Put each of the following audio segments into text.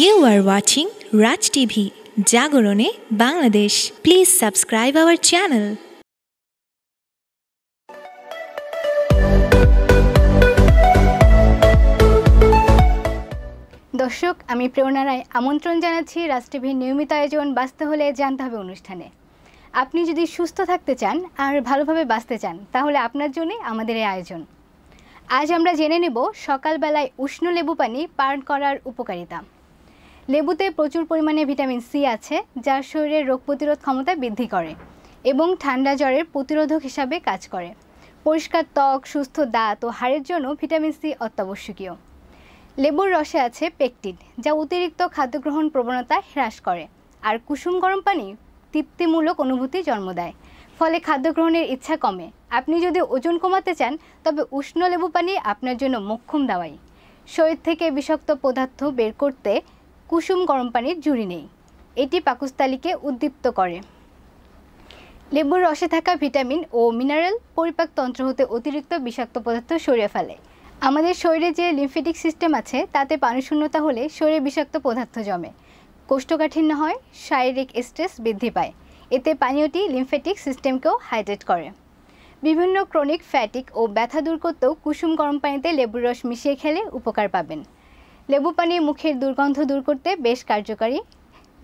you are watching Raj TV জাগরণে Bangladesh please subscribe our channel দর্শক আমি প্রেরণা রায় আমন্ত্রণ জানাচ্ছি রাজ টিভির নিয়মিত আয়োজন বাঁচতে হলে জানতে হবে অনুষ্ঠানে আপনি যদি সুস্থ থাকতে চান আর ভালোভাবে বাঁচতে চান তাহলে আপনার জন্যই আমাদের এই আয়োজন আজ আমরা জেনে নেব সকালবেলায় উষ্ণ লেবু পানি পান করার উপকারিতা লেবুতে প্রচুর পরিমাণে ভিটামিন সি আছে যা শরীরের রোগ প্রতিরোধ ক্ষমতা বৃদ্ধি করে এবং ঠান্ডা জ্বরের প্রতিরোধক হিসাবে কাজ করে পরিষ্কার ত্বক সুস্থ দাঁত ও হাড়ের জন্য ভিটামিন সি অত্যাবশ্যকীয় লেবুর রসে আছে পেকটিন যা অতিরিক্ত খাদ্য গ্রহণ প্রবণতা হ্রাস করে আর কুসুম গরম পানি তৃপ্তিমূলক অনুভূতি জন্ম দেয় ফলে খাদ্য গ্রহণের ইচ্ছা কমে আপনি যদি ওজন কমাতে চান তবে উষ্ণ লেবু পানি আপনার জন্য মোক্ষম দাওয়াই শরীর থেকে বিষাক্ত পদার্থ বের করতে কুসুম গরম পানির জুড়ি নেই এটি পাকস্থলীকে উদ্দীপ্ত করে লেবুর রসে থাকা ভিটামিন ও মিনারেল পরিপাকতন্ত্র হতে অতিরিক্ত বিষাক্ত পদার্থ সরিয়ে ফেলে আমাদের শরীরে যে লিম্ফেটিক সিস্টেম আছে তাতে পানিশূন্যতা হলে শরীরে বিষাক্ত পদার্থ জমে কোষ্ঠকাঠিন্য হয় শারীরিক স্ট্রেস বৃদ্ধি পায় এতে পানীয়টি লিম্ফেটিক সিস্টেমকেও হাইড্রেট করে বিভিন্ন ক্রনিক ফ্যাটিক ও ব্যথা দূর করতেও কুসুম গরম পানিতে লেবুর রস মিশিয়ে খেলে উপকার পাবেন লেবু পানি মুখের দুর্গন্ধ দূর করতে বেশ কার্যকারী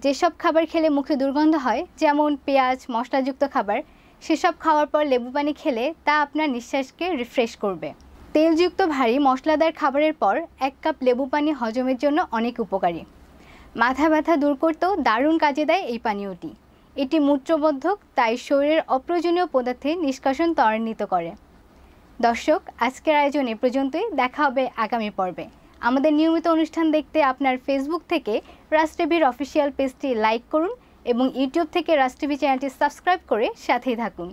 যেসব খাবার খেলে মুখে দুর্গন্ধ হয় যেমন পেঁয়াজ মশলাযুক্ত খাবার সেসব খাওয়ার পর লেবু পানি খেলে তা আপনার নিঃশ্বাসকে রিফ্রেশ করবে তেলযুক্ত ভারী মশলাদার খাবারের পর এক কাপ লেবু পানি হজমের জন্য অনেক উপকারী মাথা ব্যথা দূর করতেও দারুণ কাজে দেয় এই পানীয়টি এটি মূত্রবদ্ধক তাই শরীরের অপ্রয়োজনীয় পদার্থে নিষ্কাশন ত্বরান্বিত করে দর্শক আজকের আয়োজন এ পর্যন্তই দেখা হবে আগামী পর্বে আমাদের নিয়মিত অনুষ্ঠান দেখতে আপনার ফেসবুক থেকে রাজ টিভির অফিসিয়াল পেজটি লাইক করুন এবং ইউটিউব থেকে রাজ টিভি চ্যানেলটি সাবস্ক্রাইব করে সাথেই থাকুন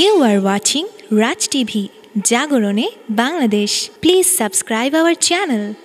you are watching Raj TV জাগরণে Bangladesh please subscribe our channel